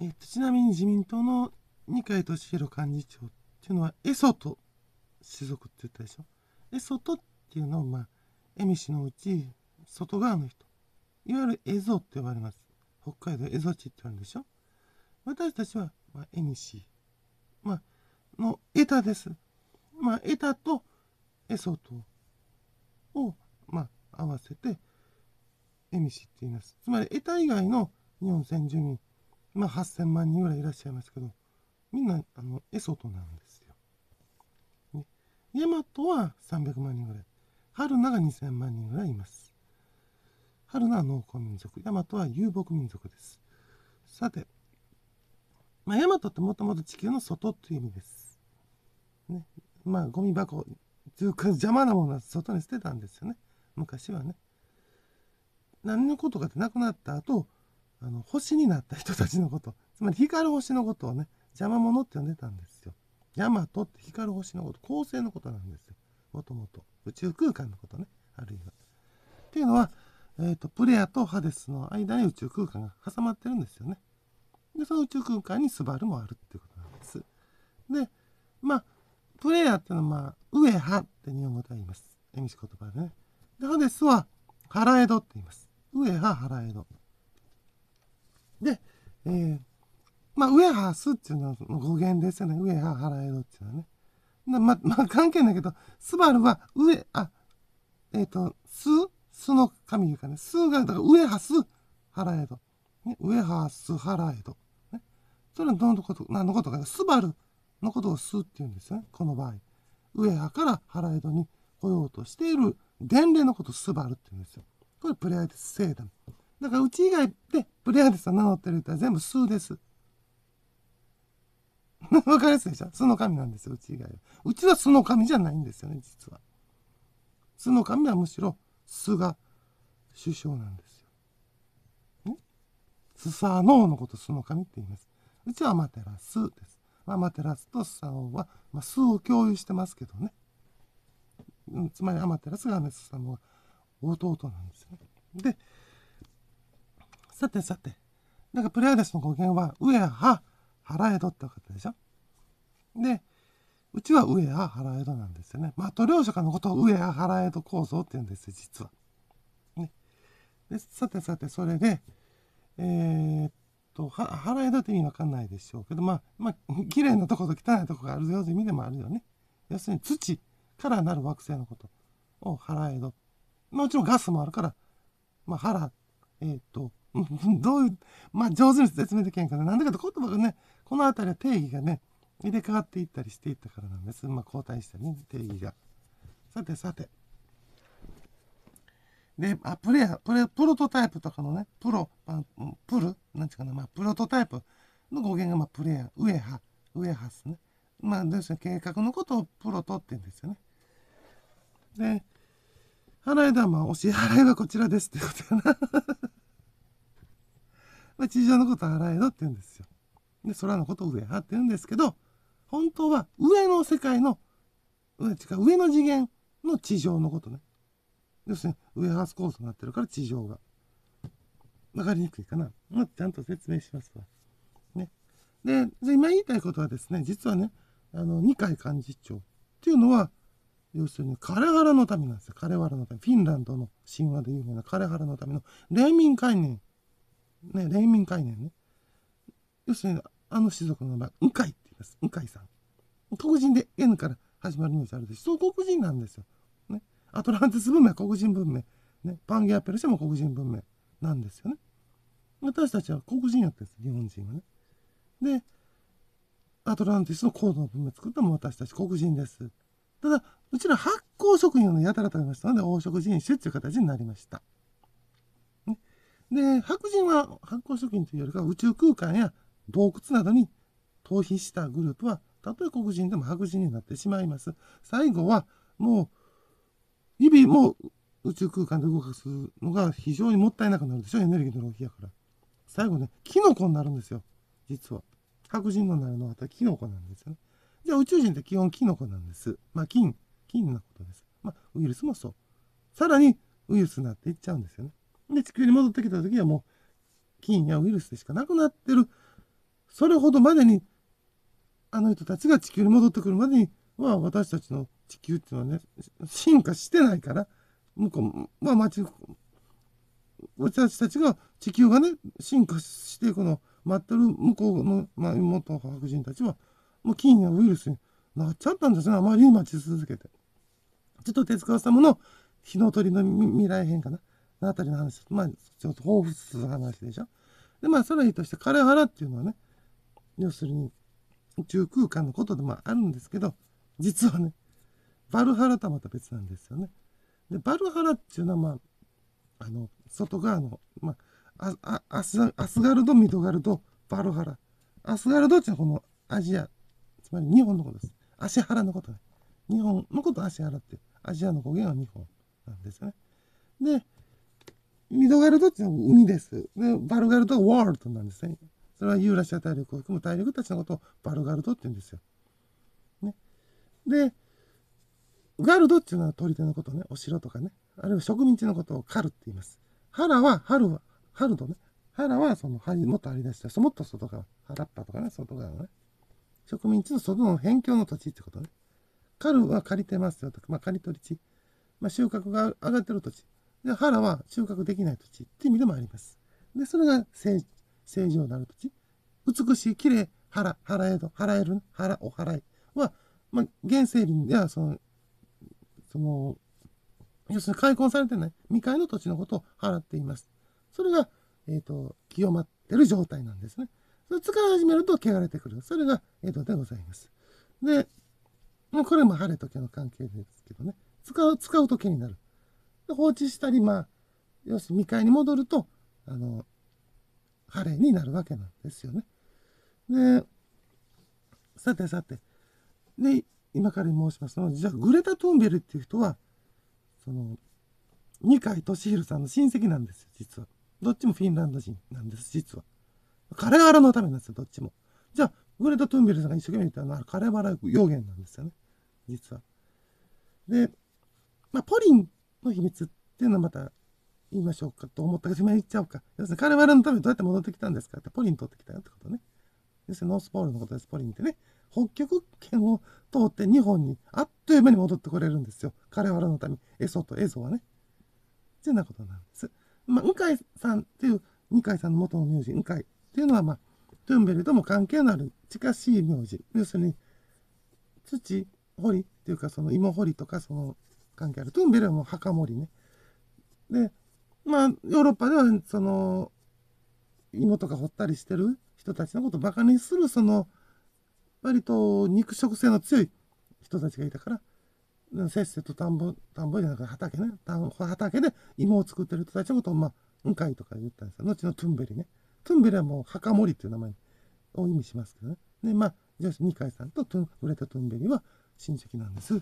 えー、ちなみに自民党の二階俊博幹事長っていうのは、エソと氏族って言ったでしょ。エソとっていうのは、まあ、恵美氏のうち、外側の人。いわゆるエゾって呼ばれます。北海道エゾ地って言われるでしょ。私たちは、まあ、恵美氏、まあ、のエタです。まあ、エタとエソとを、まあ、合わせて、エミシって言います。つまり、エタ以外の日本先住民まあ、8000万人ぐらいいらっしゃいますけど、みんな、あの、エソトなんですよ。ね。ヤマトは300万人ぐらい。春菜が2000万人ぐらいいます。春菜は農耕民族、ヤマトは遊牧民族です。さて、まあ、ヤマトってもともと地球の外っていう意味です。ね。まあ、ゴミ箱、というか邪魔なものは外に捨てたんですよね。昔はね。何のことかってなくなった後、あの星になった人たちのこと つまり光る星のことをね邪魔者って呼んでたんですよ。ヤマトって光る星のこと恒星のことなんですよもともと宇宙空間のことねあるいは。っていうのは、えーと、プレアとハデスの間に宇宙空間が挟まってるんですよね。でその宇宙空間にスバルもあるっていうことなんです。でまあプレアっていうのは、まあ、エハって日本語で言います。エミシ言葉でね。でハデスはハラエドって言います。上ハ、ハラエド。で、えー、まあ、ウェハースっていうのは語源ですよね。ウェハーハラドっていうのはね。ま、まあ、関係ないけど、スバルは上、あ、えっ、ー、と、ス、スの神言うかね、スが、だから上ハス、ハラエド。ね、上ハス、ハラエド。ね。それはどのこと、何のことか、スバルのことをスって言うんですよね。この場合。上ハからハラエドに来ようとしている伝令のことをスバルって言うんですよ。これプレアイティス・セーダだからうち以外でプレアデスを名乗ってるっは全部数です。わかりやすいでしょ素の神なんですよ、うち以外は。うちは素の神じゃないんですよね、実は。素の神はむしろ素が首相なんですよ。ね、スサノーのこと素の神って言います。うちはアマテラスです。アマテラスとスサノーは、まあ、素を共有してますけどね。うん、つまりアマテラスがアメスサノーは弟なんですね。で、さてさて。なんかプレアデスの語源は、上は腹江戸って分かったでしょで、うちは上は腹江戸なんですよね。まあ、塗料書家のことを上は腹江戸構造って言うんですよ、実は。ね。でさてさて、それで、えー、っと、腹江戸って意味わかんないでしょうけど、まあ、まあ、綺麗なとこと汚いとこがあるよという意味でもあるよね。要するに土からなる惑星のことを腹江戸。まあ、ろちガスもあるから、まあ、腹、えー、っと、どういう、まあ上手に説明できへんから、なんでかと言葉がね、この辺りは定義がね、入れ替わっていったりしていったからなんです。まあ交代したね、定義が。さてさて。で、あ、プレイヤー、プレプロトタイプとかのね、プロ、まあ、プルなんちゅうかな、まあプロトタイプの語源がまあプレイヤー、ウエハ、ウエハスね。まあ、どうして計画のことをプロとってうんですよね。で、払い玉、お支払いはこちらですってことやなあ、地上のことは洗えどって言うんですよ。で、空のことを上はって言うんですけど、本当は上の世界の、上、違う、上の次元の地上のことね。要するに、ウェハース構造になってるから地上が。わかりにくいかな。まあ、ちゃんと説明しますわ。ね。で、じゃ今言いたいことはですね、実はね、あの、二階幹事長っていうのは、要するに枯原の民なんですよ。枯原の民。フィンランドの神話で有名な枯原の民のレ民ミ概念ね、黎民概念ね。要するに、あの士族の名前、鵜飼って言います。鵜飼さん。黒人で N から始まるー字あるでしょ。そう黒人なんですよ。ね。アトランティス文明は黒人文明。ね。パンゲアペルシャも黒人文明なんですよね。私たちは黒人やっるんです、日本人はね。で、アトランティスの高度の文明作ったのも私たち黒人です。ただ、うちら発酵食品をやたら食べましたので、黄色人種っていう形になりました。で、白人は発酵食品というよりか宇宙空間や洞窟などに逃避したグループは、たとえ黒人でも白人になってしまいます。最後は、もう、指も宇宙空間で動かすのが非常にもったいなくなるでしょ、エネルギーの浪費やから。最後ね、キノコになるんですよ、実は。白人のなるのはキノコなんですよね。じゃあ宇宙人って基本キノコなんです。まあ菌、菌なことです。まあウイルスもそう。さらにウイルスになっていっちゃうんですよね。で、地球に戻ってきた時はもう、菌やウイルスでしかなくなってる。それほどまでに、あの人たちが地球に戻ってくるまでには、私たちの地球っていうのはね、進化してないから、向こう、まあち、私たちが地球がね、進化していくの待ってる向こうの、まあ、元白人たちは、もう菌やウイルスになっちゃったんですね。あまりに待ち続けて。ちょっと手塚治虫の火の鳥の未来編かな。のあたりの話、まあ、ちょっと彷彿する話でしょ。で、まあ、それはいいとして、枯原っていうのはね、要するに、宇宙空間のことでもあるんですけど、実はね、バルハラとはまた別なんですよね。で、バルハラっていうのは、まあ、あの、外側の、まあ、アスガルド、ミドガルド、バルハラ。アスガルドっていうのはこのアジア、つまり日本のことです。足原のことね。日本のこと足原っていう、アジアの語源は日本なんですよね。で、ミドガルドっていうのは海です。で、バルガルドはワールドなんですね。それはユーラシア大陸を含む大陸たちのことをバルガルドって言うんですよ。ね。で、ガルドっていうのは砦のことね、お城とかね、あるいは植民地のことをカルって言います。原は、春は、春とね、原はその、もっとありだした、もっと外側、原っぱとかね、外側のね、植民地の外の辺境の土地ってことね。カルは借りてますよとか、まあ、刈り取り地。まあ、収穫が上がってる土地。で、腹は収穫できない土地って意味でもあります。で、それが正正常なる土地。美しい、綺麗、腹、原江戸、原える、腹、お払いは、まあ、現林や、その、その、要するに開墾されてない未開の土地のことを払っています。それが、えっ、ー、と、清まってる状態なんですね。それ使い始めると汚れてくる。それが江戸でございます。で、これも晴れ時の関係ですけどね。使う、使う時になる。放置したり、まあ、よし、未開に戻ると、あの、晴れになるわけなんですよね。で、さてさて、で、今から申します。のじゃあ、グレタ・トゥンベルっていう人は、その、二階俊弘さんの親戚なんですよ、実は。どっちもフィンランド人なんです、実は。カレーのためなんですよ、どっちも。じゃあ、グレタ・トゥンベルさんが一生懸命言ったのは、カレー洗予言なんですよね、実は。で、まあ、ポリンの秘密っていうのはまた言いましょうかと思ったが、しま言っちゃおうか。要するに、彼はらのためにどうやって戻ってきたんですかって、ポリン取ってきたよってことね。要するに、ノースポールのことです、ポリンってね。北極圏を通って日本にあっという間に戻ってこれるんですよ。彼はらのために、エソとエゾはね。っていうようなことなんです。まあ、向井さんっていう、二階さんの元の名字、向井っていうのは、まあ、トゥンベルとも関係のある近しい名字。要するに、土掘りっていうか、その芋掘りとか、その関係ある。トゥンベリも墓守りね。で、まあ、ヨーロッパでは、その、芋とか掘ったりしてる人たちのことをバカにする、その、割と肉食性の強い人たちがいたから、せっせと田んぼ、田んぼじゃなくて畑ね、田んぼ畑で芋を作ってる人たちのことを、まあ、うんかいとか言ったんですよ。後のトゥンベリね。トゥンベリはもう墓守っていう名前を意味しますけどね。で、まあ、女子二階さんとトゥン、グレタ・トゥンベリは親戚なんです。